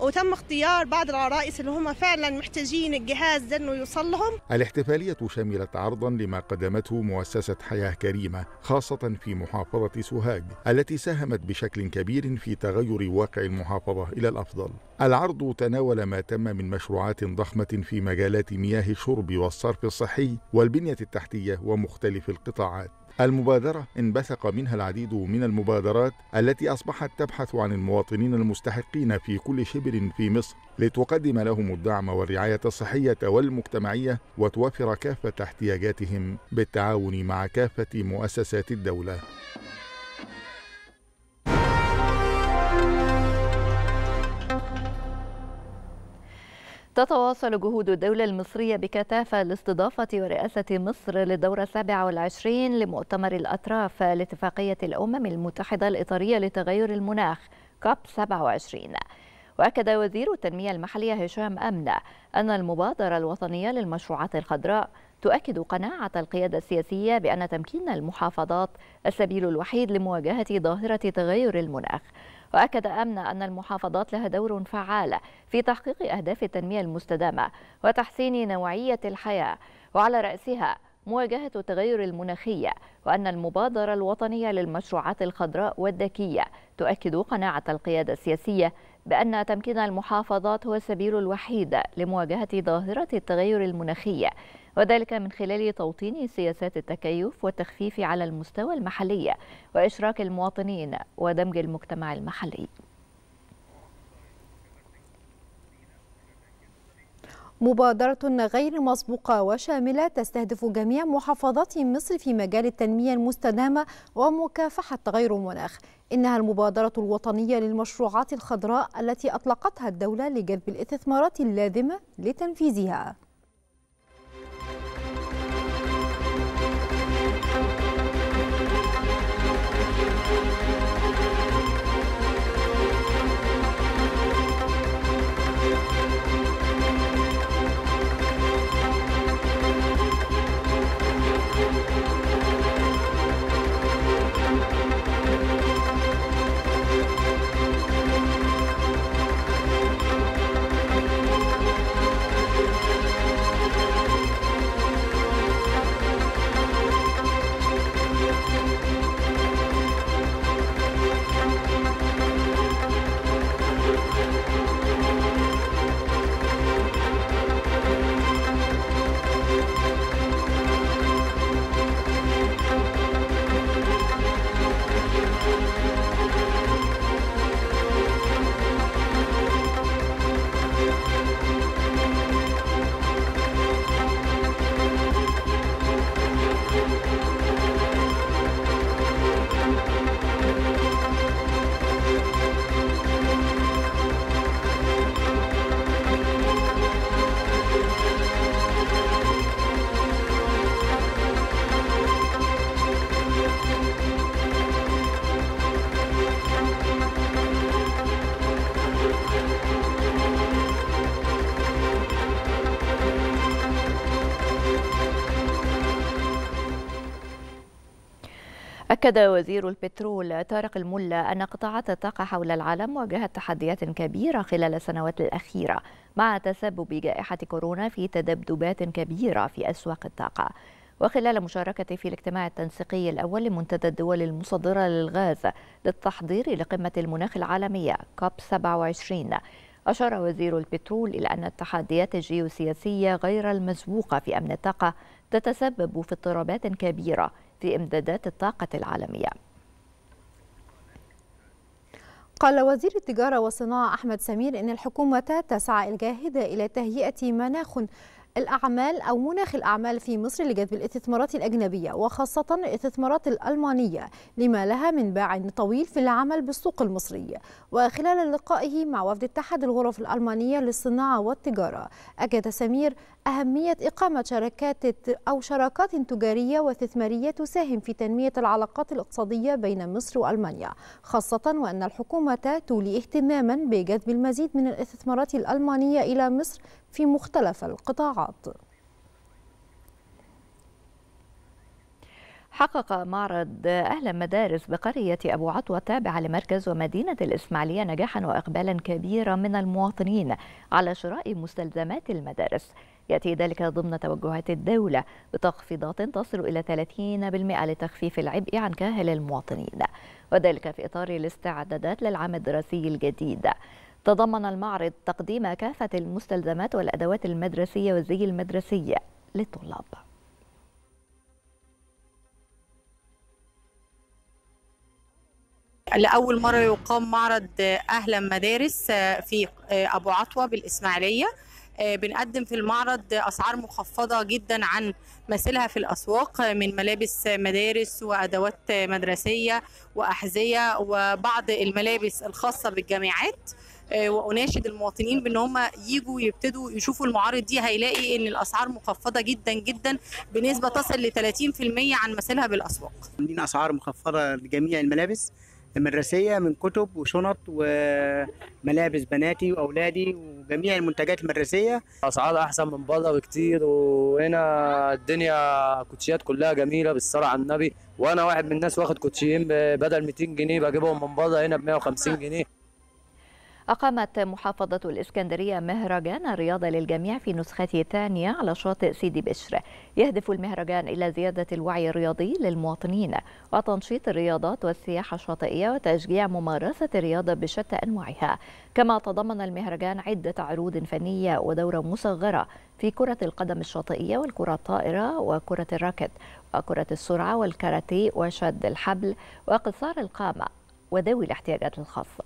S2: وتم اختيار بعض العرائس اللي هم فعلا محتاجين الجهاز ده انه يوصل لهم.
S4: الاحتفاليه شملت عرضا لما قدمته مؤسسه حياه كريمه خاصه في محافظه سوهاج التي ساهمت بشكل كبير في تغير واقع المحافظه الى الافضل. العرض تناول ما تم من مشروعات ضخمه في مجالات مياه الشرب والصرف الصحي والبنيه التحتيه ومختلف القطاعات. المبادرة انبثق منها العديد من المبادرات التي أصبحت تبحث عن المواطنين المستحقين في كل شبر في مصر لتقدم لهم الدعم والرعاية الصحية والمجتمعية وتوفر كافة احتياجاتهم بالتعاون مع كافة مؤسسات الدولة.
S1: تتواصل جهود الدولة المصرية بكثافة لاستضافة ورئاسة مصر للدورة السابعة والعشرين لمؤتمر الأطراف لاتفاقية الأمم المتحدة الإطارية لتغير المناخ كاب 27 وأكد وزير التنمية المحلية هشام أمنة أن المبادرة الوطنية للمشروعات الخضراء تؤكد قناعة القيادة السياسية بأن تمكين المحافظات السبيل الوحيد لمواجهة ظاهرة تغير المناخ وأكد أمن أن المحافظات لها دور فعال في تحقيق أهداف التنمية المستدامة وتحسين نوعية الحياة وعلى رأسها مواجهة التغير المناخي وأن المبادرة الوطنية للمشروعات الخضراء والذكية تؤكد قناعة القيادة السياسية بأن تمكين المحافظات هو السبيل الوحيد لمواجهة ظاهرة التغير المناخي وذلك من خلال توطين سياسات التكيف والتخفيف على المستوى المحلي وإشراك المواطنين ودمج المجتمع المحلي
S2: مبادرة غير مسبوقة وشاملة تستهدف جميع محافظات مصر في مجال التنمية المستدامة ومكافحة تغير المناخ إنها المبادرة الوطنية للمشروعات الخضراء التي أطلقتها الدولة لجذب الاستثمارات اللازمة لتنفيذها
S1: أكد وزير البترول طارق الملا أن قطاعات الطاقة حول العالم واجهت تحديات كبيرة خلال السنوات الأخيرة مع تسبب جائحة كورونا في تذبذبات كبيرة في أسواق الطاقة وخلال مشاركته في الاجتماع التنسيقي الأول لمنتدى الدول المصدرة للغاز للتحضير لقمة المناخ العالمية كوب 27 أشار وزير البترول إلى أن التحديات الجيوسياسية غير المسبوقة في أمن الطاقة تتسبب في اضطرابات كبيرة في امدادات الطاقة العالمية
S2: قال وزير التجارة والصناعة أحمد سمير إن الحكومة تسعى الجاهدة إلى تهيئة مناخ الأعمال أو مناخ الأعمال في مصر لجذب الاستثمارات الأجنبية وخاصة الاستثمارات الألمانية لما لها من باع طويل في العمل بالسوق المصري وخلال لقائه مع وفد اتحاد الغرف الألمانية للصناعة والتجارة أكد سمير أهمية إقامة شركات أو شراكات تجارية واستثمارية تساهم في تنمية العلاقات الاقتصادية بين مصر وألمانيا خاصة وأن الحكومة تولي اهتماما بجذب المزيد من الاستثمارات الألمانية إلى مصر في مختلف القطاعات
S1: حقق معرض أهل المدارس بقرية أبو عطوة التابعة لمركز ومدينة الإسماعيلية نجاحا وإقبالا كبيرا من المواطنين على شراء مستلزمات المدارس يأتي ذلك ضمن توجهات الدولة بتخفيضات تصل إلى 30% لتخفيف العبء عن كاهل المواطنين وذلك في إطار الاستعدادات للعام الدراسي الجديد تضمن المعرض تقديم كافة المستلزمات والأدوات المدرسية والزي المدرسي للطلاب
S3: لأول مرة يقام معرض أهلا مدارس في أبو عطوة بالإسماعيلية بنقدم في المعرض أسعار مخفضة جدا عن مثلها في الأسواق من ملابس مدارس وأدوات مدرسية وأحذية وبعض الملابس الخاصة بالجامعات آه، واناشد المواطنين بان هم يجوا يبتدوا يشوفوا المعارض دي هيلاقي ان الاسعار مخفضه جدا جدا بنسبه تصل ل 30% عن مثلها بالاسواق. عاملين اسعار مخفضه لجميع الملابس المدرسيه من كتب وشنط وملابس بناتي واولادي وجميع المنتجات المدرسيه اسعار احسن من بره بكتير وهنا الدنيا كوتشيات كلها جميله بالصلاه على النبي وانا واحد من الناس واخد كوتشيين بدل 200 جنيه بجيبهم من بره هنا ب 150 جنيه
S1: أقامت محافظة الإسكندرية مهرجان الرياضة للجميع في نسخته الثانية على شاطئ سيدي بشر يهدف المهرجان إلى زيادة الوعي الرياضي للمواطنين وتنشيط الرياضات والسياحة الشاطئية وتشجيع ممارسة الرياضة بشتى أنواعها كما تضمن المهرجان عدة عروض فنية ودورة مصغرة في كرة القدم الشاطئية والكرة الطائرة وكرة الركض وكرة السرعة والكاراتيه وشد الحبل وقصار القامة وذوي الاحتياجات الخاصه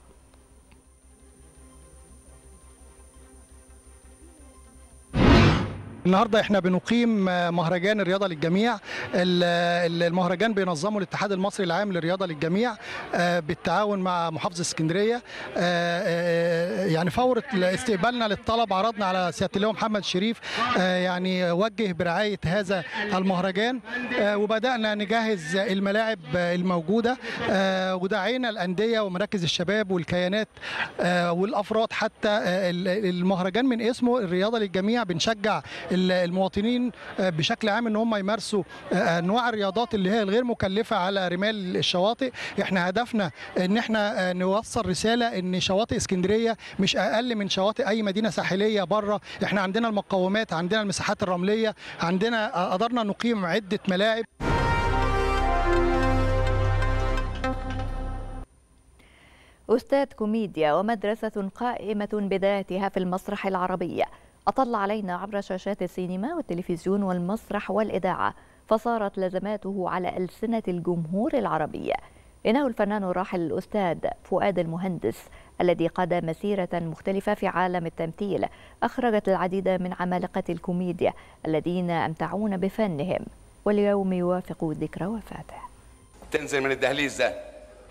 S4: النهارده احنا بنقيم مهرجان الرياضه للجميع المهرجان بينظمه الاتحاد المصري العام للرياضه للجميع آه، بالتعاون مع محافظه اسكندريه آه، آه، يعني فوره استقبالنا للطلب عرضنا على سياده اللواء محمد شريف يعني وجه برعايه هذا المهرجان وبدانا نجهز الملاعب الموجوده ودعينا الانديه ومراكز الشباب والكيانات والافراد حتى المهرجان من اسمه الرياضه للجميع بنشجع المواطنين آه، بشكل عام ان هم يمارسوا انواع آه، آه، الرياضات اللي هي الغير مكلفه على رمال الشواطئ احنا هدفنا ان احنا نوصل رساله ان شواطئ اسكندريه مش اقل من شواطئ اي مدينه ساحليه بره احنا عندنا المقومات عندنا المساحات الرمليه عندنا قدرنا نقيم عده ملاعب أستاذ
S1: كوميديا ومدرسة قائمة بذاتها في المسرح العربي أطل علينا عبر شاشات السينما والتلفزيون والمسرح والإذاعة فصارت لزماته على ألسنة الجمهور العربي إنه الفنان الراحل الأستاذ فؤاد المهندس الذي قاد مسيرة مختلفة في عالم التمثيل أخرجت العديد من عمالقة الكوميديا الذين أمتعون بفنهم واليوم يوافق ذكرى وفاته
S4: تنزل من الدهليز ده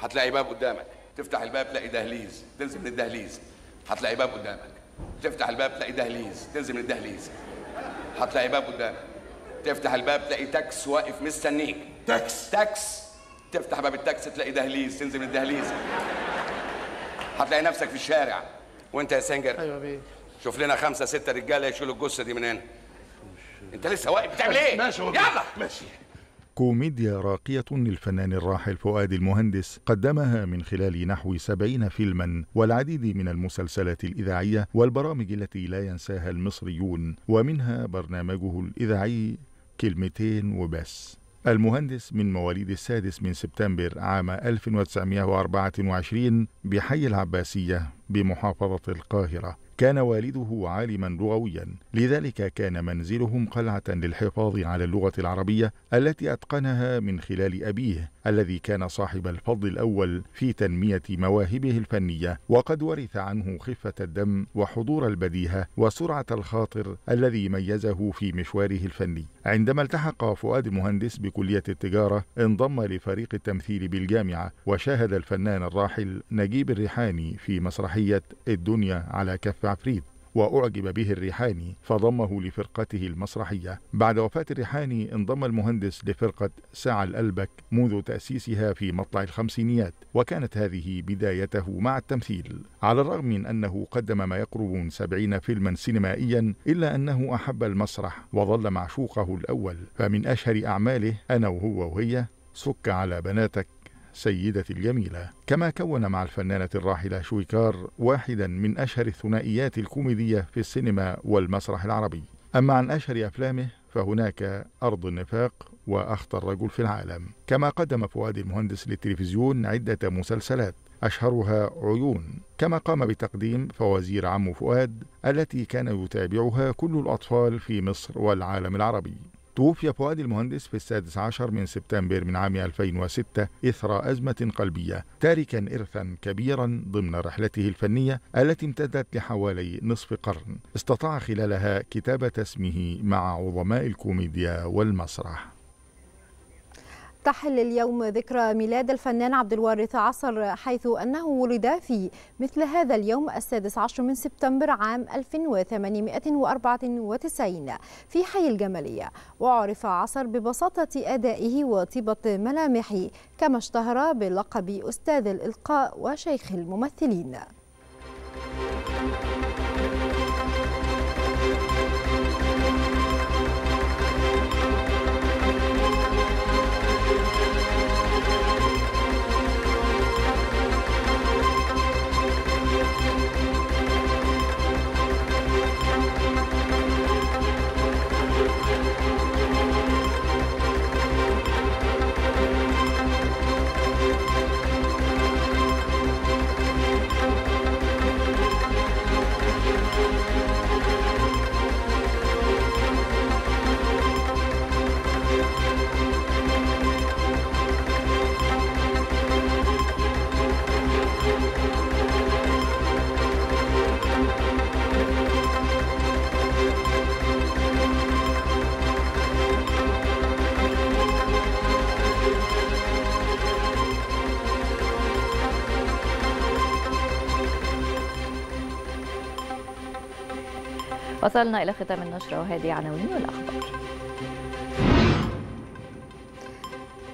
S4: هتلاقي باب قدامك تفتح الباب تلاقي دهليز تنزل من الدهليز هتلاقي باب قدامك تفتح الباب تلاقي دهليز تنزل من الدهليز هتلاقي باب قدامك تفتح الباب تلاقي تاكس واقف مستنيك تاكس تاكس تفتح باب التاكس تلاقي دهليز تنزل من الدهليز هتلاقي نفسك في الشارع
S3: وانت يا سنجر ايوه بيه
S4: شوف لنا خمسه سته رجاله يشيلوا الجثه
S5: دي من هنا انت لسه واقف بتعمل ايه ماشي يلا ماشي
S4: كوميديا راقية للفنان الراحل فؤاد المهندس قدمها من خلال نحو سبعين فيلما والعديد من المسلسلات الإذاعية والبرامج التي لا ينساها المصريون ومنها برنامجه الإذاعي كلمتين وبس المهندس من مواليد السادس من سبتمبر عام 1924 بحي العباسية بمحافظة القاهرة كان والده عالما لغويا لذلك كان منزلهم قلعة للحفاظ على اللغة العربية التي أتقنها من خلال أبيه الذي كان صاحب الفضل الأول في تنمية مواهبه الفنية وقد ورث عنه خفة الدم وحضور البديهة وسرعة الخاطر الذي ميزه في مشواره الفني عندما التحق فؤاد المهندس بكلية التجارة انضم لفريق التمثيل بالجامعة وشاهد الفنان الراحل نجيب الريحاني في مسرح تحية الدنيا على كف عفريت وأعجب به الريحاني فضمه لفرقته المسرحية بعد وفاة الريحاني انضم المهندس لفرقة ساعة الألبك منذ تأسيسها في مطلع الخمسينيات وكانت هذه بدايته مع التمثيل على الرغم من أنه قدم ما يقرب من سبعين فيلما سينمائيا إلا أنه أحب المسرح وظل معشوقه الأول فمن أشهر أعماله أنا وهو وهي سك على بناتك سيدتي الجميلة كما كون مع الفنانة الراحلة شويكار واحدا من أشهر الثنائيات الكوميدية في السينما والمسرح العربي أما عن أشهر أفلامه فهناك أرض النفاق وأخطر رجل في العالم كما قدم فؤاد المهندس للتلفزيون عدة مسلسلات أشهرها عيون كما قام بتقديم فوازير عم فؤاد التي كان يتابعها كل الأطفال في مصر والعالم العربي توفي فؤاد المهندس في السادس عشر من سبتمبر من عام 2006 إثر أزمة قلبية تاركا إرثا كبيرا ضمن رحلته الفنية التي امتدت لحوالي نصف قرن استطاع خلالها كتابة اسمه مع عظماء الكوميديا والمسرح
S2: تحل اليوم ذكرى ميلاد الفنان عبد الوارث عصر حيث أنه ولد في مثل هذا اليوم السادس عشر من سبتمبر عام 1894 في حي الجمالية وعرف عصر ببساطة أدائه وطيبة ملامحه كما اشتهر بلقب أستاذ الإلقاء وشيخ الممثلين
S1: وصلنا إلى ختام النشرة وهذه عناوين
S5: الأخبار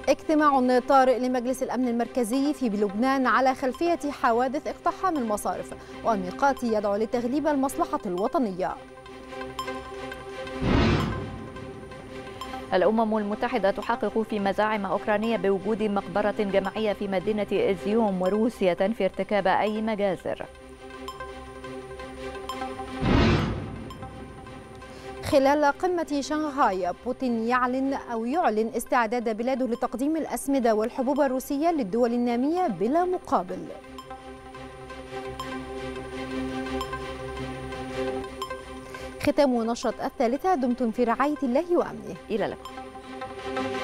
S2: اجتماع طارئ لمجلس الأمن المركزي في لبنان على خلفية حوادث اقتحام المصارف وميقاتي يدعو لتغليب المصلحة الوطنية الأمم المتحدة تحقق في مزاعم
S1: أوكرانية بوجود مقبرة جماعية في مدينة إزيوم وروسيا تنفي ارتكاب أي مجازر
S2: خلال قمة شنغهاي بوتين يعلن أو يعلن استعداد بلاده لتقديم الأسمدة والحبوب الروسية للدول النامية بلا مقابل ختام نشرة الثالثة دمتم في رعاية الله وأمنه إلى اللقاء